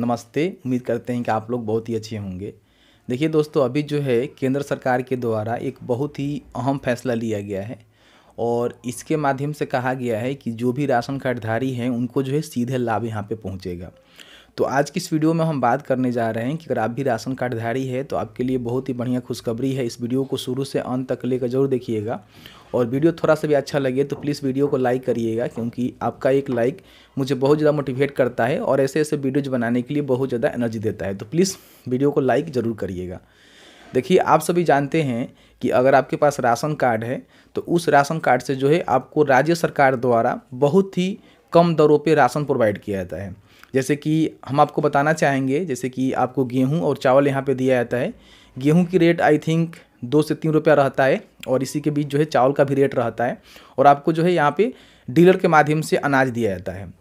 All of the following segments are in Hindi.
नमस्ते उम्मीद करते हैं कि आप लोग बहुत ही अच्छे होंगे देखिए दोस्तों अभी जो है केंद्र सरकार के द्वारा एक बहुत ही अहम फैसला लिया गया है और इसके माध्यम से कहा गया है कि जो भी राशन कार्डधारी हैं उनको जो है सीधे लाभ यहाँ पे पहुँचेगा तो आज की इस वीडियो में हम बात करने जा रहे हैं कि अगर आप भी राशन कार्डधारी है तो आपके लिए बहुत ही बढ़िया खुशखबरी है इस वीडियो को शुरू से अंत तक लेकर जरूर देखिएगा और वीडियो थोड़ा सा भी अच्छा लगे तो प्लीज़ वीडियो को लाइक करिएगा क्योंकि आपका एक लाइक मुझे बहुत ज़्यादा मोटिवेट करता है और ऐसे ऐसे वीडियोज़ बनाने के लिए बहुत ज़्यादा एनर्जी देता है तो प्लीज़ वीडियो को लाइक ज़रूर करिएगा देखिए आप सभी जानते हैं कि अगर आपके पास राशन कार्ड है तो उस राशन कार्ड से जो है आपको राज्य सरकार द्वारा बहुत ही कम दरों पे राशन प्रोवाइड किया जाता है जैसे कि हम आपको बताना चाहेंगे जैसे कि आपको गेहूं और चावल यहाँ पे दिया जाता है गेहूं की रेट आई थिंक दो से तीन रुपया रहता है और इसी के बीच जो है चावल का भी रेट रहता है और आपको जो है यहाँ पे डीलर के माध्यम से अनाज दिया जाता है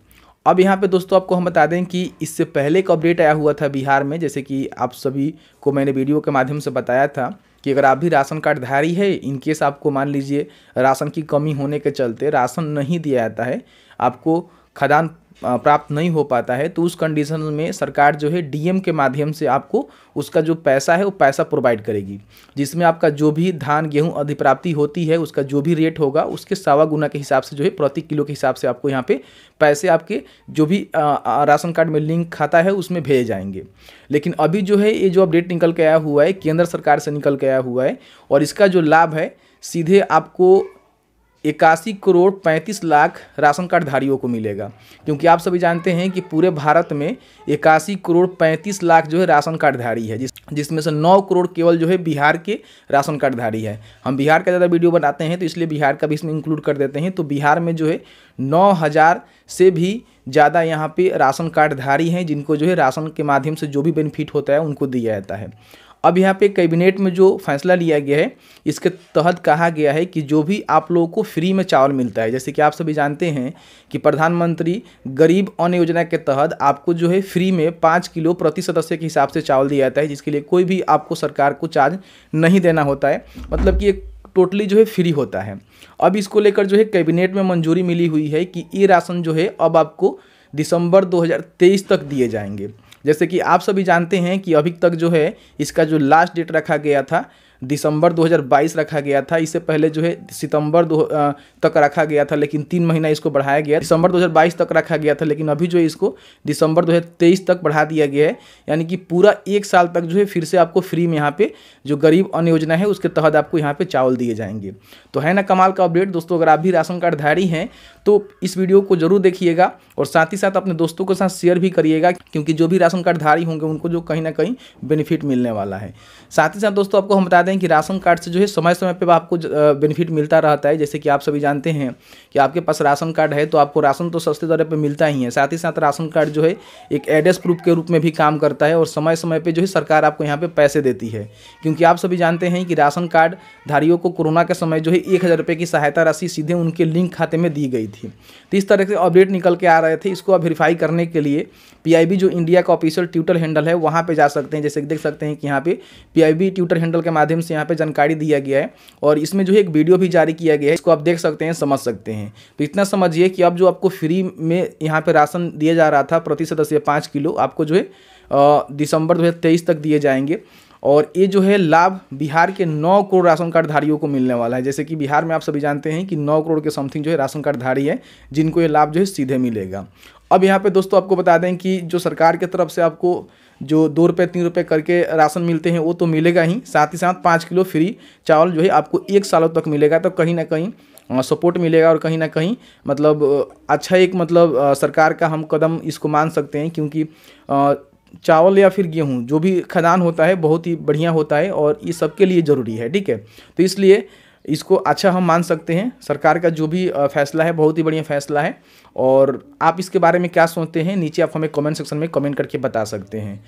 अब यहाँ पे दोस्तों आपको हम बता दें कि इससे पहले एक अपडेट आया हुआ था बिहार में जैसे कि आप सभी को मैंने वीडियो के माध्यम से बताया था कि अगर आप भी राशन कार्ड धारी है इनकेस आपको मान लीजिए राशन की कमी होने के चलते राशन नहीं दिया जाता है आपको खदान प्राप्त नहीं हो पाता है तो उस कंडीशन में सरकार जो है डीएम के माध्यम से आपको उसका जो पैसा है वो पैसा प्रोवाइड करेगी जिसमें आपका जो भी धान गेहूं अधिप्राप्ति होती है उसका जो भी रेट होगा उसके सावा गुना के हिसाब से जो है प्रति किलो के हिसाब से आपको यहाँ पे पैसे आपके जो भी राशन कार्ड में लिंक खाता है उसमें भेजे जाएंगे लेकिन अभी जो है ये जो अपडेट निकल के आया हुआ है केंद्र सरकार से निकल के आया हुआ है और इसका जो लाभ है सीधे आपको इक्यासी करोड़ पैंतीस लाख राशन कार्डधारियों को मिलेगा क्योंकि आप सभी जानते हैं कि पूरे भारत में इक्यासी करोड़ पैंतीस लाख जो है राशन कार्डधारी है जिस जिसमें से नौ करोड़ केवल जो है बिहार के राशन कार्डधारी है हम बिहार का ज़्यादा वीडियो बनाते हैं तो इसलिए बिहार का भी इसमें इंक्लूड कर देते हैं तो बिहार में जो है नौ हज़ार से भी ज़्यादा यहाँ पर राशन कार्डधारी हैं जिनको जो है राशन के माध्यम से जो भी बेनिफिट होता है उनको दिया जाता है अब यहाँ पे कैबिनेट में जो फैसला लिया गया है इसके तहत कहा गया है कि जो भी आप लोगों को फ्री में चावल मिलता है जैसे कि आप सभी जानते हैं कि प्रधानमंत्री गरीब अन्न योजना के तहत आपको जो है फ्री में पाँच किलो प्रति सदस्य के हिसाब से चावल दिया जाता है जिसके लिए कोई भी आपको सरकार को चार्ज नहीं देना होता है मतलब कि एक टोटली जो है फ्री होता है अब इसको लेकर जो है कैबिनेट में मंजूरी मिली हुई है कि ये राशन जो है अब आपको दिसंबर 2023 तक दिए जाएंगे जैसे कि आप सभी जानते हैं कि अभी तक जो है इसका जो लास्ट डेट रखा गया था दिसंबर 2022 रखा गया था इससे पहले जो है सितंबर दो तक रखा गया था लेकिन तीन महीना इसको बढ़ाया गया दिसंबर 2022 तक रखा गया था लेकिन अभी जो है इसको दिसंबर 2023 तक बढ़ा दिया गया है यानी कि पूरा एक साल तक जो है फिर से आपको फ्री में यहाँ पे जो गरीब अन्य योजना है उसके तहत आपको यहाँ पर चावल दिए जाएंगे तो है ना कमाल का अपडेट दोस्तों अगर आप भी राशन कार्डधारी हैं तो इस वीडियो को जरूर देखिएगा और साथ ही साथ अपने दोस्तों के साथ शेयर भी करिएगा क्योंकि जो भी राशन कार्डधारी होंगे उनको जो कहीं ना कहीं बेनिफिट मिलने वाला है साथ ही साथ दोस्तों आपको हम बता दें कि राशन कार्ड से जो है समय समय पर आपको बेनिफिट मिलता रहता है जैसे कि आप सभी जानते हैं कि आपके पास राशन कार्ड है तो आपको राशन तो सस्ते दर पर मिलता ही है साथ ही साथ राशन कार्ड जो है एक एड्रेस प्रूफ के रूप में भी काम करता है और समय समय पर जो है सरकार आपको यहाँ पर पैसे देती है क्योंकि आप सभी जानते हैं कि राशन कार्ड धारियों को कोरोना के समय जो है एक हज़ार की सहायता राशि सीधे उनके लिंक खाते में दी गई थी तो इस तरह से अपडेट निकल के आ रहे थे इसको अब वेरीफाई करने के लिए पी जो इंडिया का ऑफिशियल ट्विटर हैंडल है वहाँ पर जा सकते हैं जैसे देख सकते हैं कि यहाँ पे पी ट्विटर हैंडल के माध्यम माध्यम से यहाँ पे जानकारी दिया गया है और इसमें जो है एक वीडियो भी जारी किया गया है इसको आप देख सकते हैं समझ सकते हैं तो इतना समझिए कि अब जो आपको फ्री में यहाँ पे राशन दिया जा रहा था प्रति सदस्य पाँच किलो आपको जो है दिसंबर दो तक दिए जाएंगे और ये जो है लाभ बिहार के नौ करोड़ राशन कार्डधारियों को मिलने वाला है जैसे कि बिहार में आप सभी जानते हैं कि नौ करोड़ के समथिंग जो है राशन कार्डधारी है जिनको ये लाभ जो है सीधे मिलेगा अब यहाँ पे दोस्तों आपको बता दें कि जो सरकार की तरफ से आपको जो दो रुपये तीन रुपये करके राशन मिलते हैं वो तो मिलेगा ही साथ ही साथ पाँच किलो फ्री चावल जो है आपको एक सालों तक मिलेगा तो कहीं ना कहीं सपोर्ट मिलेगा और कहीं ना कहीं मतलब अच्छा एक मतलब सरकार का हम कदम इसको मान सकते हैं क्योंकि चावल या फिर गेहूँ जो भी खदान होता है बहुत ही बढ़िया होता है और ये सबके लिए ज़रूरी है ठीक है तो इसलिए इसको अच्छा हम मान सकते हैं सरकार का जो भी फैसला है बहुत ही बढ़िया फैसला है और आप इसके बारे में क्या सोचते हैं नीचे आप हमें कमेंट सेक्शन में कमेंट करके बता सकते हैं